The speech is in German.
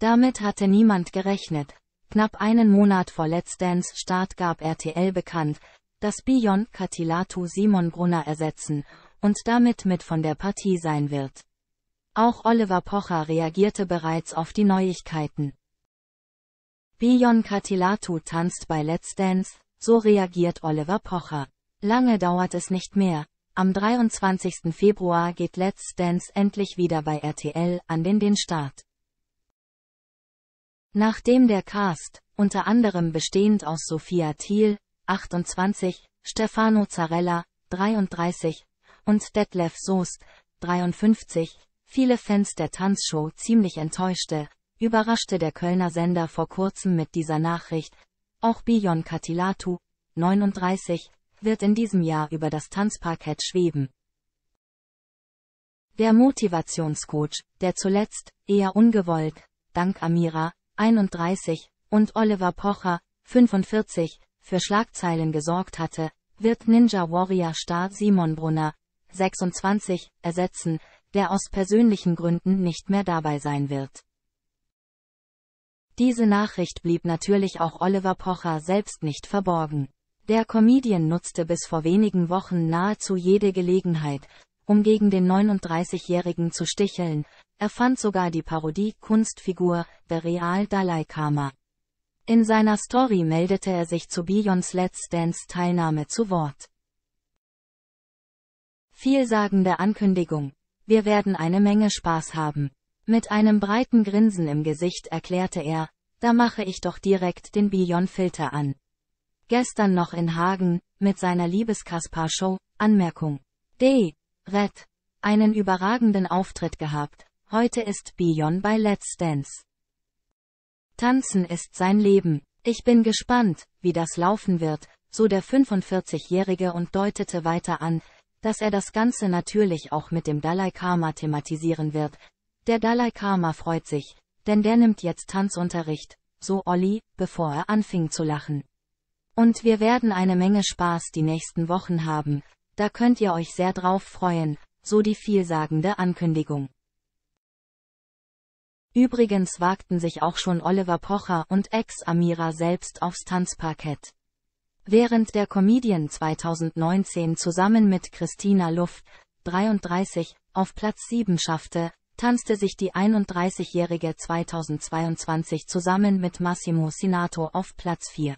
Damit hatte niemand gerechnet. Knapp einen Monat vor Let's Dance Start gab RTL bekannt, dass Bion Katilatu Simon Brunner ersetzen und damit mit von der Partie sein wird. Auch Oliver Pocher reagierte bereits auf die Neuigkeiten. Bion Katilatu tanzt bei Let's Dance, so reagiert Oliver Pocher. Lange dauert es nicht mehr. Am 23. Februar geht Let's Dance endlich wieder bei RTL an den den Start. Nachdem der Cast, unter anderem bestehend aus Sophia Thiel, 28, Stefano Zarella, 33, und Detlef Soest, 53, viele Fans der Tanzshow ziemlich enttäuschte, überraschte der Kölner Sender vor kurzem mit dieser Nachricht, auch Bion Katilatu, 39, wird in diesem Jahr über das Tanzparkett schweben. Der Motivationscoach, der zuletzt, eher ungewollt, dank Amira, 31, und Oliver Pocher, 45, für Schlagzeilen gesorgt hatte, wird Ninja Warrior Star Simon Brunner, 26, ersetzen, der aus persönlichen Gründen nicht mehr dabei sein wird. Diese Nachricht blieb natürlich auch Oliver Pocher selbst nicht verborgen. Der Comedian nutzte bis vor wenigen Wochen nahezu jede Gelegenheit, um gegen den 39-Jährigen zu sticheln, erfand sogar die Parodie-Kunstfigur, der Real Dalai Lama. In seiner Story meldete er sich zu Beyons Let's Dance Teilnahme zu Wort. Vielsagende Ankündigung. Wir werden eine Menge Spaß haben. Mit einem breiten Grinsen im Gesicht erklärte er, da mache ich doch direkt den Bion-Filter an. Gestern noch in Hagen, mit seiner Liebes-Kaspar-Show, Anmerkung. D. Red. Einen überragenden Auftritt gehabt. Heute ist Bion bei Let's Dance. Tanzen ist sein Leben. Ich bin gespannt, wie das laufen wird, so der 45-Jährige und deutete weiter an, dass er das Ganze natürlich auch mit dem Dalai Karma thematisieren wird. Der Dalai Karma freut sich, denn der nimmt jetzt Tanzunterricht, so Olli, bevor er anfing zu lachen. Und wir werden eine Menge Spaß die nächsten Wochen haben, da könnt ihr euch sehr drauf freuen, so die vielsagende Ankündigung. Übrigens wagten sich auch schon Oliver Pocher und Ex-Amira selbst aufs Tanzparkett. Während der Comedian 2019 zusammen mit Christina Luft, 33, auf Platz 7 schaffte, tanzte sich die 31-Jährige 2022 zusammen mit Massimo Sinato auf Platz 4.